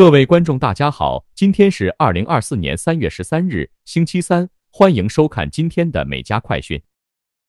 各位观众，大家好，今天是二零二四年三月十三日，星期三，欢迎收看今天的《每家快讯》。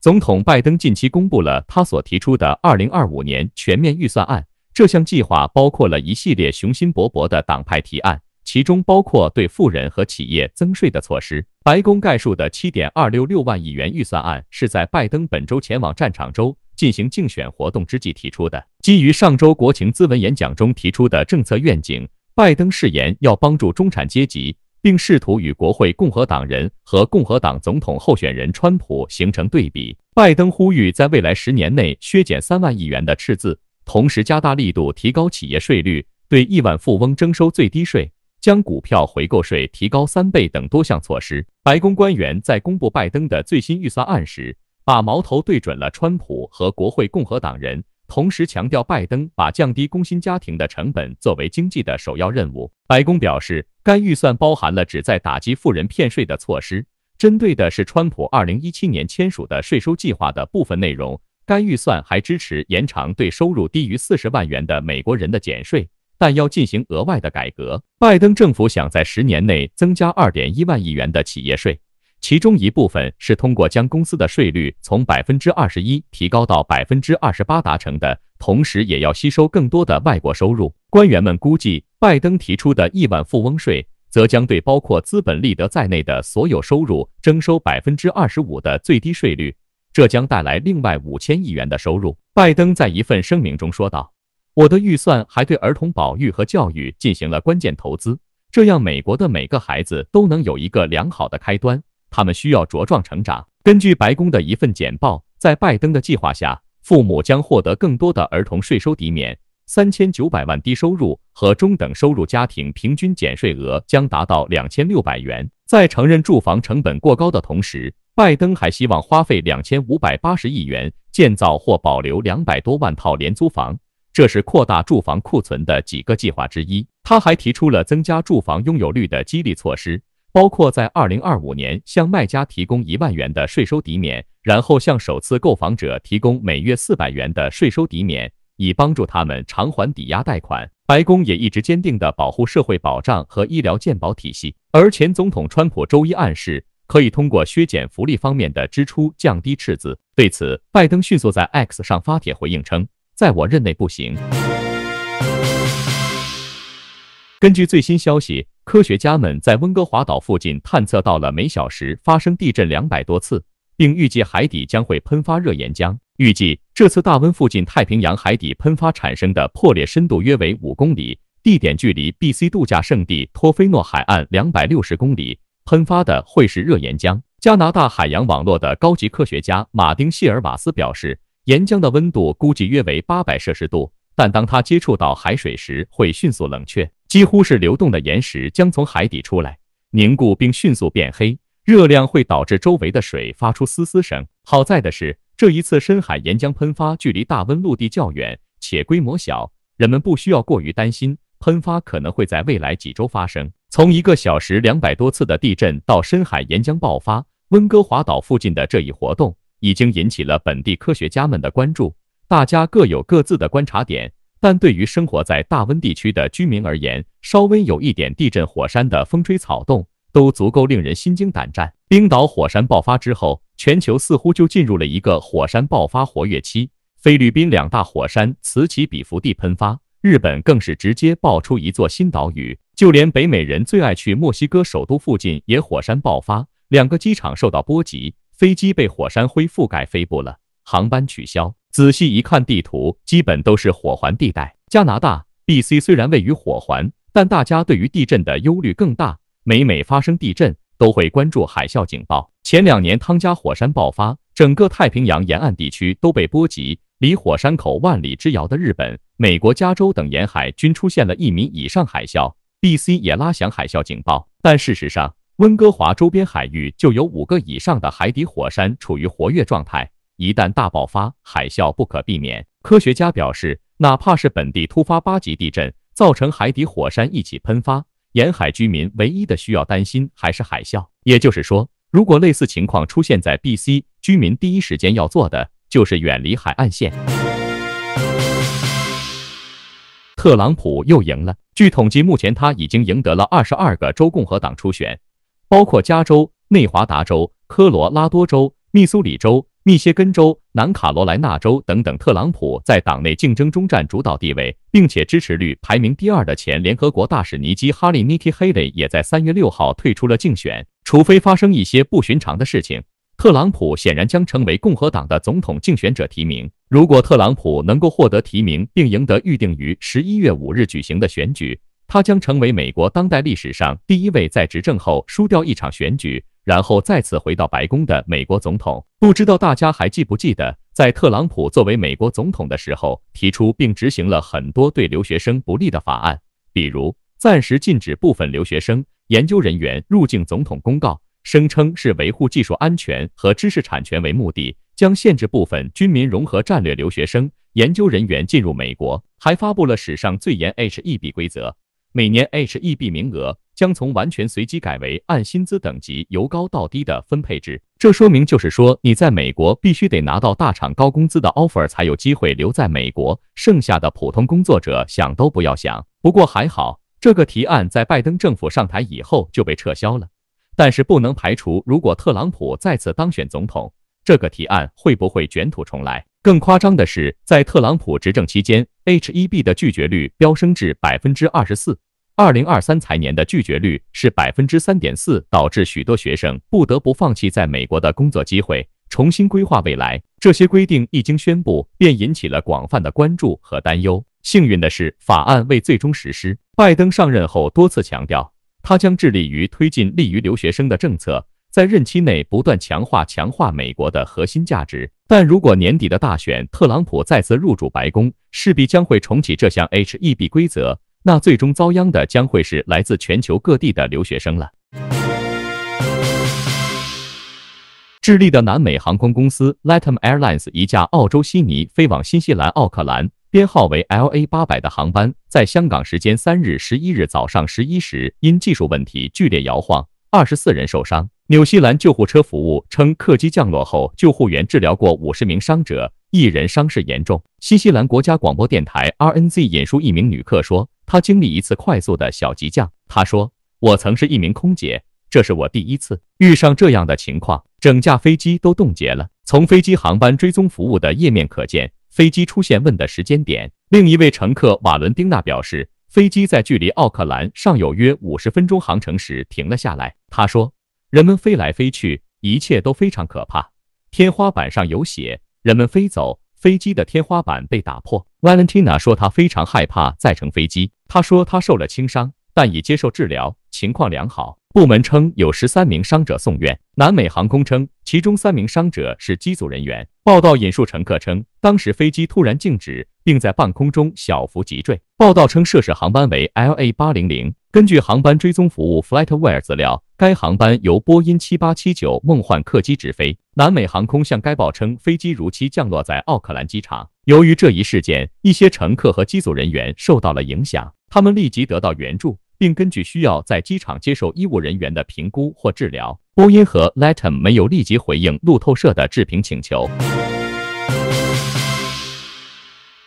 总统拜登近期公布了他所提出的二零二五年全面预算案，这项计划包括了一系列雄心勃勃的党派提案，其中包括对富人和企业增税的措施。白宫概述的七点二六六万亿元预算案是在拜登本周前往战场州进行竞选活动之际提出的，基于上周国情咨文演讲中提出的政策愿景。拜登誓言要帮助中产阶级，并试图与国会共和党人和共和党总统候选人川普形成对比。拜登呼吁在未来十年内削减三万亿元的赤字，同时加大力度提高企业税率，对亿万富翁征收最低税，将股票回购税提高三倍等多项措施。白宫官员在公布拜登的最新预算案时，把矛头对准了川普和国会共和党人。同时强调，拜登把降低工薪家庭的成本作为经济的首要任务。白宫表示，该预算包含了旨在打击富人骗税的措施，针对的是川普二零一七年签署的税收计划的部分内容。该预算还支持延长对收入低于四十万元的美国人的减税，但要进行额外的改革。拜登政府想在十年内增加二点一万亿元的企业税。其中一部分是通过将公司的税率从百分之二十一提高到百分之二十八达成的，同时也要吸收更多的外国收入。官员们估计，拜登提出的亿万富翁税则将对包括资本利得在内的所有收入征收百分之二十五的最低税率，这将带来另外五千亿元的收入。拜登在一份声明中说道：“我的预算还对儿童保育和教育进行了关键投资，这样美国的每个孩子都能有一个良好的开端。”他们需要茁壮成长。根据白宫的一份简报，在拜登的计划下，父母将获得更多的儿童税收抵免，三千九百万低收入和中等收入家庭平均减税额将达到两千六百元。在承认住房成本过高的同时，拜登还希望花费两千五百八十亿元建造或保留两百多万套廉租房，这是扩大住房库存的几个计划之一。他还提出了增加住房拥有率的激励措施。包括在二零二五年向卖家提供一万元的税收抵免，然后向首次购房者提供每月四百元的税收抵免，以帮助他们偿还抵押贷款。白宫也一直坚定地保护社会保障和医疗健保体系。而前总统川普周一暗示，可以通过削减福利方面的支出降低赤字。对此，拜登迅速在 X 上发帖回应称：“在我任内不行。”根据最新消息。科学家们在温哥华岛附近探测到了每小时发生地震两百多次，并预计海底将会喷发热岩浆。预计这次大温附近太平洋海底喷发产生的破裂深度约为五公里，地点距离 BC 度假胜地托菲诺海岸两百六十公里。喷发的会是热岩浆。加拿大海洋网络的高级科学家马丁·谢尔瓦斯表示，岩浆的温度估计约为八百摄氏度，但当它接触到海水时会迅速冷却。几乎是流动的岩石将从海底出来，凝固并迅速变黑。热量会导致周围的水发出嘶嘶声。好在的是，这一次深海岩浆喷发距离大温陆地较远，且规模小，人们不需要过于担心。喷发可能会在未来几周发生。从一个小时两百多次的地震到深海岩浆爆发，温哥华岛附近的这一活动已经引起了本地科学家们的关注，大家各有各自的观察点。但对于生活在大温地区的居民而言，稍微有一点地震、火山的风吹草动，都足够令人心惊胆战。冰岛火山爆发之后，全球似乎就进入了一个火山爆发活跃期。菲律宾两大火山此起彼伏地喷发，日本更是直接爆出一座新岛屿。就连北美人最爱去墨西哥首都附近，也火山爆发，两个机场受到波及，飞机被火山灰覆盖飞不了，航班取消。仔细一看地图，基本都是火环地带。加拿大 B C 虽然位于火环，但大家对于地震的忧虑更大。每每发生地震，都会关注海啸警报。前两年汤加火山爆发，整个太平洋沿岸地区都被波及。离火山口万里之遥的日本、美国加州等沿海均出现了一米以上海啸，B C 也拉响海啸警报。但事实上，温哥华周边海域就有五个以上的海底火山处于活跃状态。一旦大爆发，海啸不可避免。科学家表示，哪怕是本地突发八级地震，造成海底火山一起喷发，沿海居民唯一的需要担心还是海啸。也就是说，如果类似情况出现在 BC，居民第一时间要做的就是远离海岸线。特朗普又赢了。据统计，目前他已经赢得了二十二个州共和党初选，包括加州、内华达州、科罗拉多州、密苏里州。密歇根州、南卡罗来纳州等等，特朗普在党内竞争中占主导地位，并且支持率排名第二的前联合国大使尼基·哈利·尼基·黑雷也在三月六号退出了竞选。除非发生一些不寻常的事情，特朗普显然将成为共和党的总统竞选者提名。如果特朗普能够获得提名并赢得预定于十一月五日举行的选举，他将成为美国当代历史上第一位在执政后输掉一场选举。然后再次回到白宫的美国总统，不知道大家还记不记得，在特朗普作为美国总统的时候，提出并执行了很多对留学生不利的法案，比如暂时禁止部分留学生研究人员入境。总统公告声称是维护技术安全和知识产权为目的，将限制部分军民融合战略留学生研究人员进入美国，还发布了史上最严 HEB 规则，每年 HEB 名额。将从完全随机改为按薪资等级由高到低的分配制，这说明就是说，你在美国必须得拿到大厂高工资的 offer 才有机会留在美国，剩下的普通工作者想都不要想。不过还好，这个提案在拜登政府上台以后就被撤销了。但是不能排除，如果特朗普再次当选总统，这个提案会不会卷土重来？更夸张的是，在特朗普执政期间，H-1B 的拒绝率飙升至百分之二十四。二零二三财年的拒绝率是百分之三点四，导致许多学生不得不放弃在美国的工作机会，重新规划未来。这些规定一经宣布，便引起了广泛的关注和担忧。幸运的是，法案未最终实施。拜登上任后多次强调，他将致力于推进利于留学生的政策，在任期内不断强化强化美国的核心价值。但如果年底的大选，特朗普再次入主白宫，势必将会重启这项 HEB 规则。那最终遭殃的将会是来自全球各地的留学生了。智利的南美航空公司 l a t a n Airlines 一架澳洲悉尼飞往新西兰奥克兰，编号为 LA 八百的航班，在香港时间三日十一日早上十一时，因技术问题剧烈摇晃，二十四人受伤。纽西兰救护车服务称，客机降落后，救护员治疗过五十名伤者，一人伤势严重。新西兰国家广播电台 RNZ 引述一名旅客说。他经历一次快速的小急降。他说：“我曾是一名空姐，这是我第一次遇上这样的情况，整架飞机都冻结了。”从飞机航班追踪服务的页面可见，飞机出现问的时间点。另一位乘客瓦伦丁娜表示，飞机在距离奥克兰尚有约五十分钟航程时停了下来。他说：“人们飞来飞去，一切都非常可怕。天花板上有血，人们飞走。”飞机的天花板被打破。Valentina 说，她非常害怕再乘飞机。她说，她受了轻伤，但已接受治疗，情况良好。部门称有十三名伤者送院。南美航空称，其中三名伤者是机组人员。报道引述乘客称，当时飞机突然静止，并在半空中小幅急坠。报道称，涉事航班为 LA 八零零。根据航班追踪服务 FlightAware 资料，该航班由波音七八七九梦幻客机执飞。南美航空向该报称，飞机如期降落在奥克兰机场。由于这一事件，一些乘客和机组人员受到了影响，他们立即得到援助，并根据需要在机场接受医务人员的评估或治疗。波音和 Latam 没有立即回应路透社的置评请求。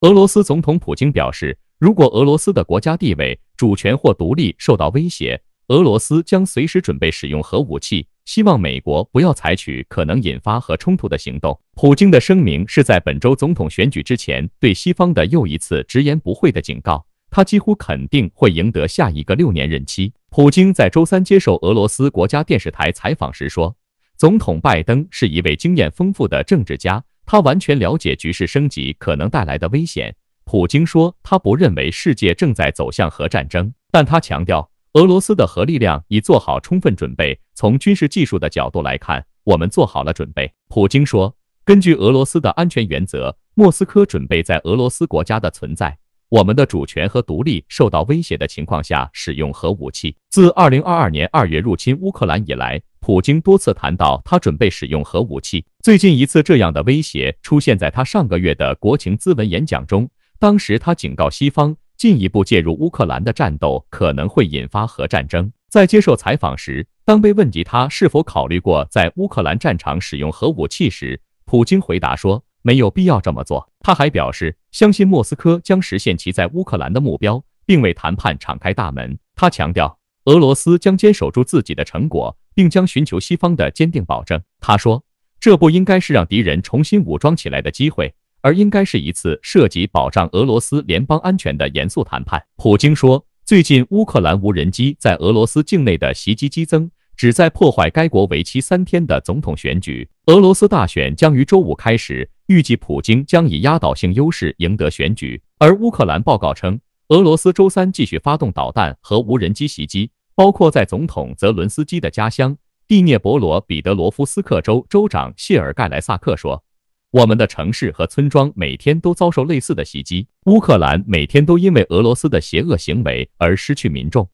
俄罗斯总统普京表示。如果俄罗斯的国家地位、主权或独立受到威胁，俄罗斯将随时准备使用核武器。希望美国不要采取可能引发核冲突的行动。普京的声明是在本周总统选举之前对西方的又一次直言不讳的警告。他几乎肯定会赢得下一个六年任期。普京在周三接受俄罗斯国家电视台采访时说：“总统拜登是一位经验丰富的政治家，他完全了解局势升级可能带来的危险。”普京说，他不认为世界正在走向核战争，但他强调，俄罗斯的核力量已做好充分准备。从军事技术的角度来看，我们做好了准备。普京说，根据俄罗斯的安全原则，莫斯科准备在俄罗斯国家的存在、我们的主权和独立受到威胁的情况下使用核武器。自2022年2月入侵乌克兰以来，普京多次谈到他准备使用核武器。最近一次这样的威胁出现在他上个月的国情咨文演讲中。当时，他警告西方，进一步介入乌克兰的战斗可能会引发核战争。在接受采访时，当被问及他是否考虑过在乌克兰战场使用核武器时，普京回答说没有必要这么做。他还表示，相信莫斯科将实现其在乌克兰的目标，并为谈判敞开大门。他强调，俄罗斯将坚守住自己的成果，并将寻求西方的坚定保证。他说，这不应该是让敌人重新武装起来的机会。而应该是一次涉及保障俄罗斯联邦安全的严肃谈判，普京说。最近乌克兰无人机在俄罗斯境内的袭击激增，旨在破坏该国为期三天的总统选举。俄罗斯大选将于周五开始，预计普京将以压倒性优势赢得选举。而乌克兰报告称，俄罗斯周三继续发动导弹和无人机袭击，包括在总统泽伦斯基的家乡蒂涅博罗彼得罗夫斯克州州长谢尔盖莱萨克说。我们的城市和村庄每天都遭受类似的袭击。乌克兰每天都因为俄罗斯的邪恶行为而失去民众。